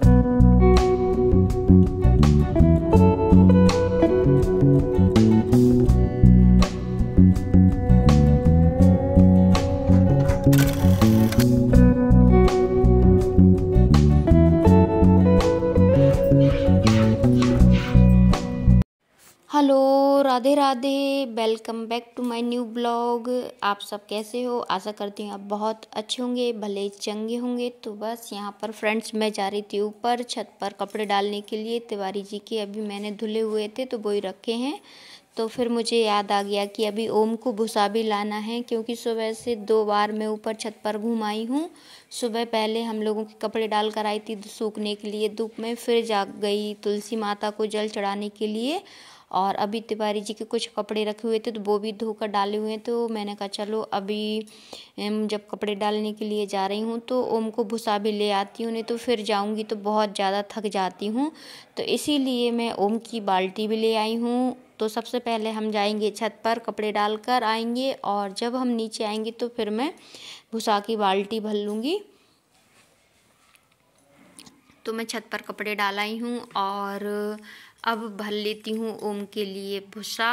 thank you hello Radhe Radhe welcome back to my new blog आप सब कैसे हो आशा करती हूँ आप बहुत अच्छे होंगे भले चंगे होंगे तो बस यहाँ पर फ्रेंड्स मैं जा रही थी ऊपर छत पर कपड़े डालने के लिए तिवारी जी के अभी मैंने धुले हुए थे तो वो ही रखे हैं तो फिर मुझे याद आ गया कि अभी ओम को भूसा भी लाना है क्योंकि सुबह से दो बार मैं ऊपर छत पर घूम आई हूँ सुबह पहले हम लोगों के कपड़े डाल कर आई थी सूखने के लिए धूप में फिर जा गई तुलसी माता को जल चढ़ाने के लिए और अभी तिवारी जी के कुछ कपड़े रखे हुए थे तो वो भी धोकर डाले हुए हैं तो मैंने कहा चलो अभी जब कपड़े डालने के लिए जा रही हूँ तो ओम को भुसा भी ले आती हूँ नहीं तो फिर जाऊँगी तो बहुत ज़्यादा थक जाती हूँ तो इसीलिए मैं ओम की बाल्टी भी ले आई हूँ तो सबसे पहले हम जाएंगे छत पर कपड़े डालकर आएंगे और जब हम नीचे आएंगे तो फिर मैं भुसा की बाल्टी भर लूँगी तो मैं छत पर कपड़े डाल आई हूँ और अब भर लेती हूँ ओम के लिए भूसा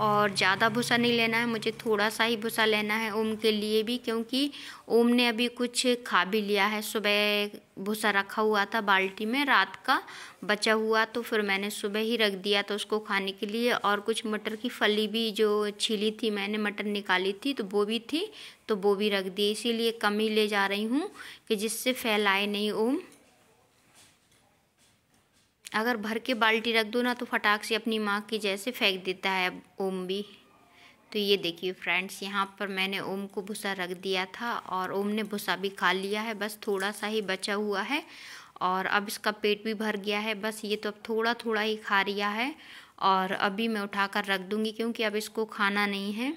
और ज़्यादा भूसा नहीं लेना है मुझे थोड़ा सा ही भूसा लेना है ओम के लिए भी क्योंकि ओम ने अभी कुछ खा भी लिया है सुबह भूसा रखा हुआ था बाल्टी में रात का बचा हुआ तो फिर मैंने सुबह ही रख दिया तो उसको खाने के लिए और कुछ मटर की फली भी जो छीली थी मैंने मटर निकाली थी तो वो भी थी तो वो भी रख दी इसीलिए कम ही ले जा रही हूँ कि जिससे फैलाए नहीं ओम अगर भर के बाल्टी रख दो ना तो फटाक से अपनी माँ की जैसे फेंक देता है अब ओम भी तो ये देखिए फ्रेंड्स यहाँ पर मैंने ओम को भूसा रख दिया था और ओम ने भूसा भी खा लिया है बस थोड़ा सा ही बचा हुआ है और अब इसका पेट भी भर गया है बस ये तो अब थोड़ा थोड़ा ही खा रहा है और अभी मैं उठाकर रख दूँगी क्योंकि अब इसको खाना नहीं है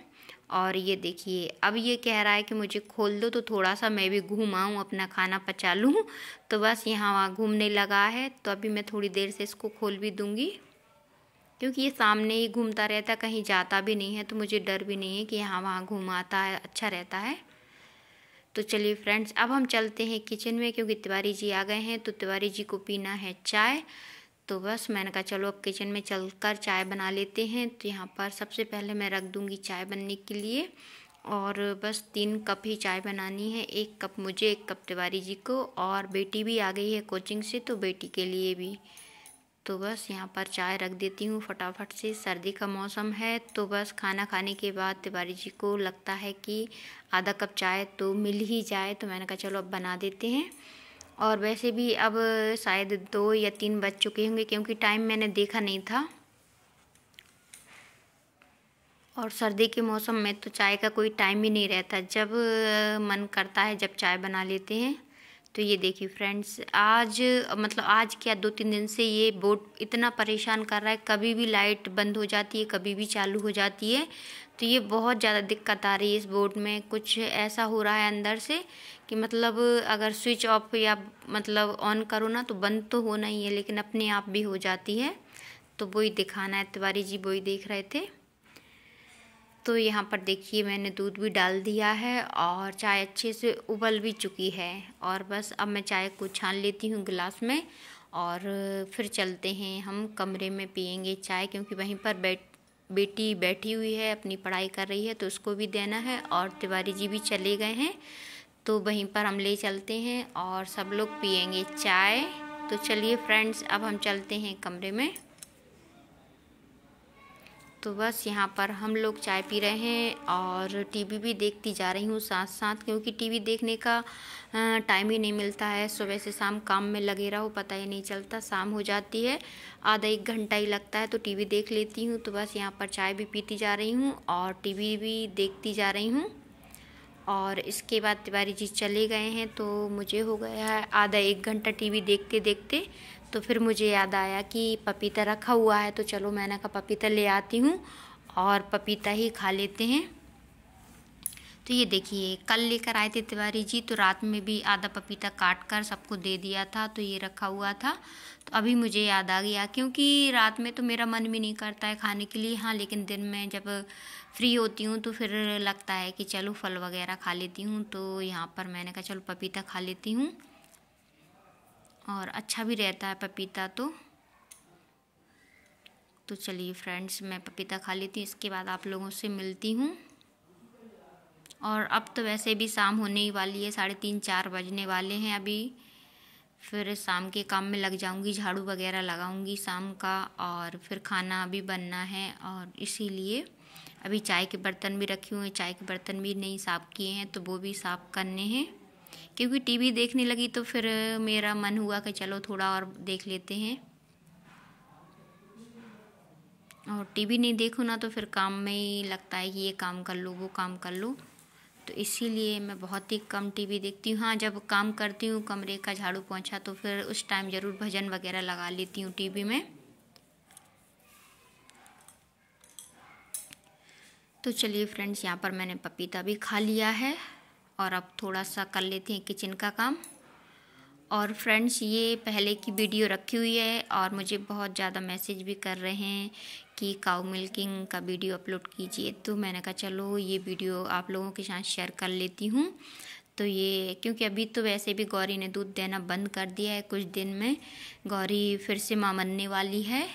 और ये देखिए अब ये कह रहा है कि मुझे खोल दो तो थोड़ा सा मैं भी घूमाऊँ अपना खाना पचा लूँ तो बस यहाँ वहाँ घूमने लगा है तो अभी मैं थोड़ी देर से इसको खोल भी दूँगी क्योंकि ये सामने ही घूमता रहता है कहीं जाता भी नहीं है तो मुझे डर भी नहीं है कि यहाँ वहाँ घूमाता है अच्छा रहता है तो चलिए फ्रेंड्स अब हम चलते हैं किचन में क्योंकि तिवारी जी आ गए हैं तो तिवारी जी को पीना है चाय तो बस मैंने कहा चलो अब किचन में चल कर चाय बना लेते हैं तो यहाँ पर सबसे पहले मैं रख दूँगी चाय बनने के लिए और बस तीन कप ही चाय बनानी है एक कप मुझे एक कप तिवारी जी को और बेटी भी आ गई है कोचिंग से तो बेटी के लिए भी तो बस यहाँ पर चाय रख देती हूँ फटाफट से सर्दी का मौसम है तो बस खाना खाने के बाद तिवारी जी को लगता है कि आधा कप चाय तो मिल ही जाए तो मैंने कहा चलो अब बना देते हैं और वैसे भी अब शायद दो या तीन बज चुके होंगे क्योंकि टाइम मैंने देखा नहीं था और सर्दी के मौसम में तो चाय का कोई टाइम ही नहीं रहता जब मन करता है जब चाय बना लेते हैं तो ये देखिए फ्रेंड्स आज मतलब आज क्या दो तीन दिन से ये बोर्ड इतना परेशान कर रहा है कभी भी लाइट बंद हो जाती है कभी भी चालू हो जाती है तो ये बहुत ज़्यादा दिक्कत आ रही है इस बोर्ड में कुछ ऐसा हो रहा है अंदर से कि मतलब अगर स्विच ऑफ या मतलब ऑन करो ना तो बंद तो होना ही है लेकिन अपने आप भी हो जाती है तो वही दिखाना है तिवारी जी वही देख रहे थे तो यहाँ पर देखिए मैंने दूध भी डाल दिया है और चाय अच्छे से उबल भी चुकी है और बस अब मैं चाय को छान लेती हूँ गिलास में और फिर चलते हैं हम कमरे में पियेंगे चाय क्योंकि वहीं पर बैठ बेटी बैठी हुई है अपनी पढ़ाई कर रही है तो उसको भी देना है और तिवारी जी भी चले गए हैं तो वहीं पर हम ले चलते हैं और सब लोग पियेंगे चाय तो चलिए फ्रेंड्स अब हम चलते हैं कमरे में तो बस यहाँ पर हम लोग चाय पी रहे हैं और टीवी भी देखती जा रही हूँ साथ साथ क्योंकि टीवी देखने का टाइम ही नहीं मिलता है सुबह से शाम काम में लगे रहो पता ही नहीं चलता शाम हो जाती है आधा एक घंटा ही लगता है तो टीवी देख लेती हूँ तो बस यहाँ पर चाय भी पीती जा रही हूँ और टी भी देखती जा रही हूँ और इसके बाद तिवारी जी चले गए हैं तो मुझे हो गया है आधा एक घंटा टीवी देखते देखते तो फिर मुझे याद आया कि पपीता रखा हुआ है तो चलो मैंने कहा पपीता ले आती हूँ और पपीता ही खा लेते हैं तो ये देखिए कल लेकर आए थे तिवारी जी तो रात में भी आधा पपीता काट कर सबको दे दिया था तो ये रखा हुआ था तो अभी मुझे याद आ गया क्योंकि रात में तो मेरा मन भी नहीं करता है खाने के लिए हाँ लेकिन दिन में जब फ्री होती हूँ तो फिर लगता है कि चलो फल वगैरह खा लेती हूँ तो यहाँ पर मैंने कहा चलो पपीता खा लेती हूँ और अच्छा भी रहता है पपीता तो तो चलिए फ्रेंड्स मैं पपीता खा लेती हूँ इसके बाद आप लोगों से मिलती हूँ और अब तो वैसे भी शाम होने ही वाली है साढ़े तीन चार बजने वाले हैं अभी फिर शाम के काम में लग जाऊंगी झाड़ू वगैरह लगाऊंगी शाम का और फिर खाना भी बनना है और इसीलिए अभी चाय के बर्तन भी रखे हुए हैं चाय के बर्तन भी नहीं साफ़ किए हैं तो वो भी साफ़ करने हैं क्योंकि टीवी देखने लगी तो फिर मेरा मन हुआ कि चलो थोड़ा और देख लेते हैं और टीवी नहीं देखो ना तो फिर काम में ही लगता है कि ये काम कर लो वो काम कर लो तो इसीलिए मैं बहुत ही कम टीवी देखती हूँ हाँ जब काम करती हूँ कमरे का झाड़ू पहुँचा तो फिर उस टाइम ज़रूर भजन वगैरह लगा लेती हूँ टीवी में तो चलिए फ्रेंड्स यहाँ पर मैंने पपीता भी खा लिया है और अब थोड़ा सा कर लेते हैं किचन का काम और फ्रेंड्स ये पहले की वीडियो रखी हुई है और मुझे बहुत ज़्यादा मैसेज भी कर रहे हैं कि काउ मिल्किंग का वीडियो अपलोड कीजिए तो मैंने कहा चलो ये वीडियो आप लोगों के साथ शेयर कर लेती हूँ तो ये क्योंकि अभी तो वैसे भी गौरी ने दूध देना बंद कर दिया है कुछ दिन में गौरी फिर से माँ बनने वाली है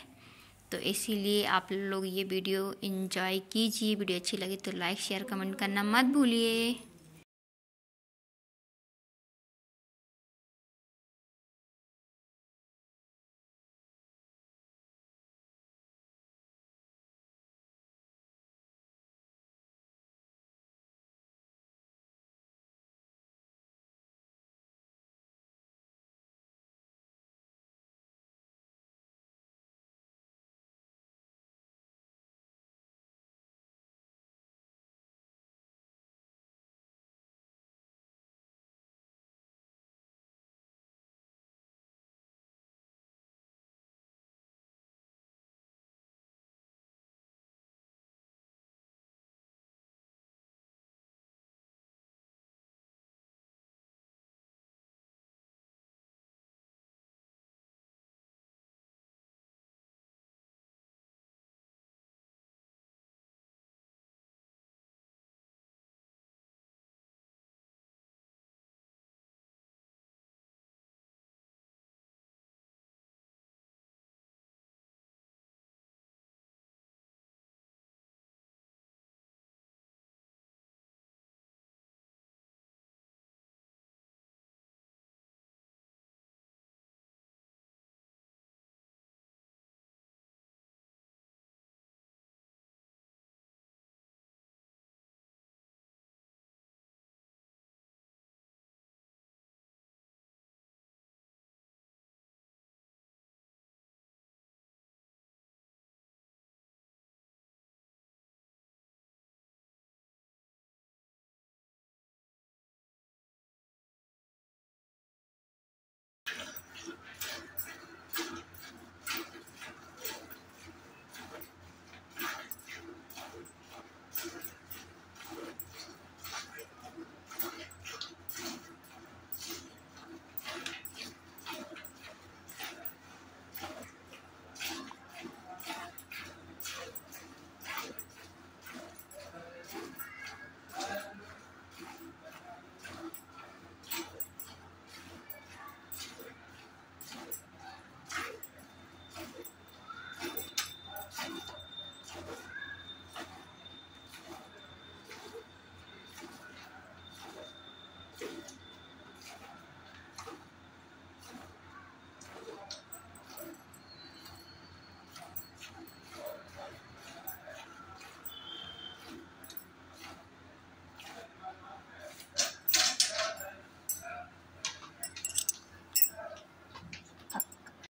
तो इसीलिए आप लोग ये वीडियो इन्जॉय कीजिए वीडियो अच्छी लगी तो लाइक शेयर कमेंट करना मत भूलिए